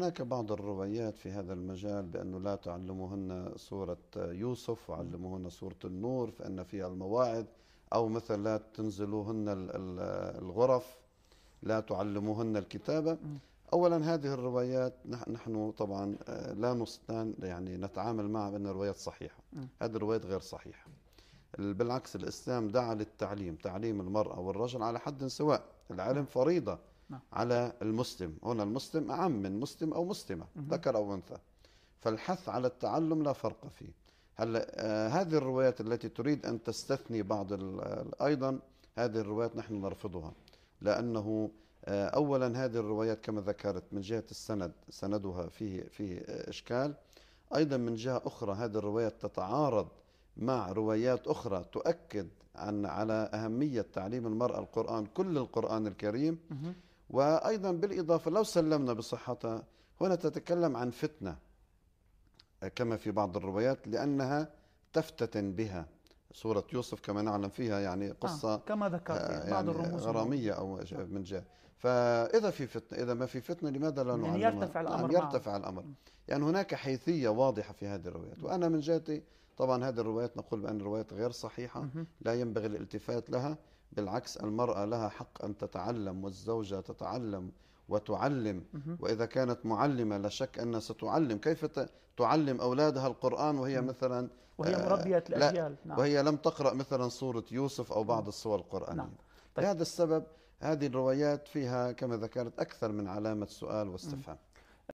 هناك بعض الروايات في هذا المجال بأنه لا تعلموهن سورة يوسف وعلموهن سورة النور فإن فيها المواعظ أو مثلا لا تنزلوهن الغرف لا تعلموهن الكتابة أولا هذه الروايات نحن طبعا آه، لا نستان يعني نتعامل معها بأن الروايات صحيحة هذه الروايات غير صحيحة بالعكس الإسلام دعا للتعليم تعليم المرأة والرجل على حد سواء العلم فريضة نعم. على المسلم هنا المسلم أعم من مسلم أو مسلمة ذكر أو أنثى فالحث على التعلم لا فرق فيه هلا آه، هذه الروايات التي تريد أن تستثني بعض آه، أيضا هذه الروايات نحن نرفضها لأنه آه، أولا هذه الروايات كما ذكرت من جهة السند سندها فيه فيه إشكال أيضا من جهة أخرى هذه الروايات تتعارض مع روايات أخرى تؤكد عن على أهمية تعليم المرأة القرآن كل القرآن الكريم وأيضا بالإضافة لو سلمنا بصحتها هنا تتكلم عن فتنة كما في بعض الروايات لأنها تفتتن بها سورة يوسف كما نعلم فيها يعني آه، قصة آه كما ذكرت آه، يعني بعض الرموز غرامية أو آه. من جهة فإذا في فتنة إذا ما في فتنة لماذا لا نعلم يعني يرتفع الأمر نعم يرتفع الأمر لأن يعني هناك حيثية واضحة في هذه الروايات وأنا من جهتي طبعا هذه الروايات نقول بأن الروايات غير صحيحة لا ينبغي الالتفات لها بالعكس المرأة لها حق أن تتعلم والزوجة تتعلم وتعلم وإذا كانت معلمة لا شك أنها ستعلم كيف تعلم أولادها القرآن وهي مثلا وهي آه، مربية الأجيال نعم. وهي لم تقرأ مثلا سورة يوسف أو بعض السور القرآنية نعم. طيب. لهذا السبب هذه الروايات فيها كما ذكرت أكثر من علامة سؤال واستفهام